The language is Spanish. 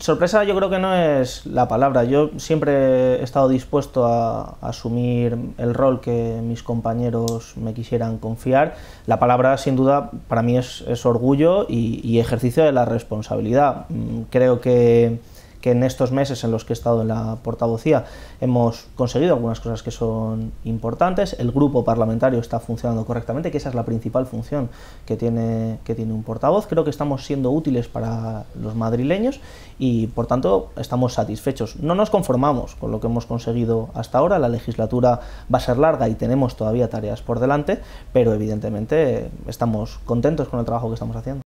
Sorpresa yo creo que no es la palabra. Yo siempre he estado dispuesto a, asumir el rol que mis compañeros me quisieran confiar. La palabra sin duda para mí es, orgullo y, y, ejercicio de la responsabilidad. Mm, creo que que en estos meses en los que he estado en la portavocía hemos conseguido algunas cosas que son importantes. El grupo parlamentario está funcionando correctamente, que esa es la principal función que tiene, que tiene un portavoz. Creo que estamos siendo útiles para los madrileños y por tanto estamos satisfechos. No nos conformamos con lo que hemos conseguido hasta ahora. La legislatura va a ser larga y tenemos todavía tareas por delante, pero evidentemente estamos contentos con el trabajo que estamos haciendo.